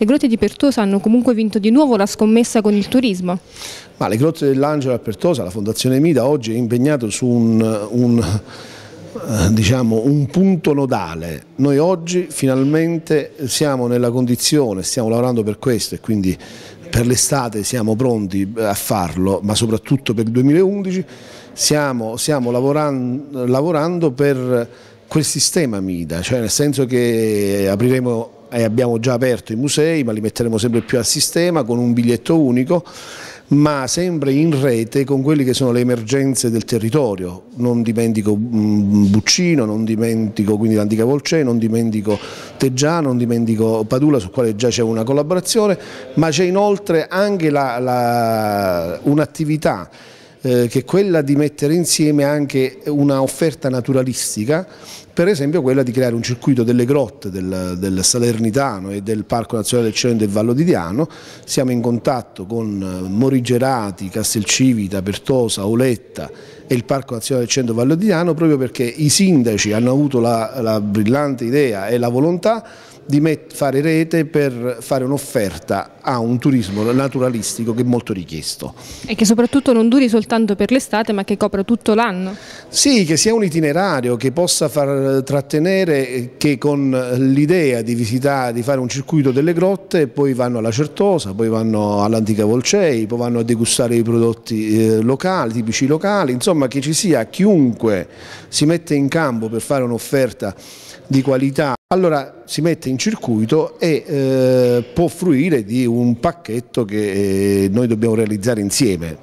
Le grotte di Pertosa hanno comunque vinto di nuovo la scommessa con il turismo. Ma le grotte dell'Angelo a Pertosa, la Fondazione Mida oggi è impegnata su un, un eh, diciamo, un punto nodale. Noi oggi finalmente siamo nella condizione, stiamo lavorando per questo e quindi per l'estate siamo pronti a farlo, ma soprattutto per il 2011 stiamo, stiamo lavorando, lavorando per quel sistema MIDA, cioè nel senso che apriremo e eh, abbiamo già aperto i musei, ma li metteremo sempre più a sistema con un biglietto unico ma sempre in rete con quelle che sono le emergenze del territorio. Non dimentico mm, Buccino, non dimentico quindi l'antica Volcè, non dimentico Teggiano, non dimentico Padula, su quale già c'è una collaborazione, ma c'è inoltre anche un'attività eh, che è quella di mettere insieme anche una offerta naturalistica, per esempio quella di creare un circuito delle grotte del, del Salernitano e del Parco Nazionale del Cielo del Vallo di Diano, siamo in contatto con eh, Morigerati, Castelcivita, Pertosa, Oletta e il Parco Nazionale del Centro Vallo di Diano proprio perché i sindaci hanno avuto la, la brillante idea e la volontà di fare rete per fare un'offerta a un turismo naturalistico che è molto richiesto. E che soprattutto non duri soltanto per l'estate ma che copra tutto l'anno? Sì, che sia un itinerario che possa far trattenere che con l'idea di visitare, di fare un circuito delle grotte, poi vanno alla Certosa, poi vanno all'Antica Volcei, poi vanno a degustare i prodotti eh, locali, tipici locali, insomma che ci sia chiunque si mette in campo per fare un'offerta di qualità allora si mette in circuito e eh, può fruire di un pacchetto che eh, noi dobbiamo realizzare insieme.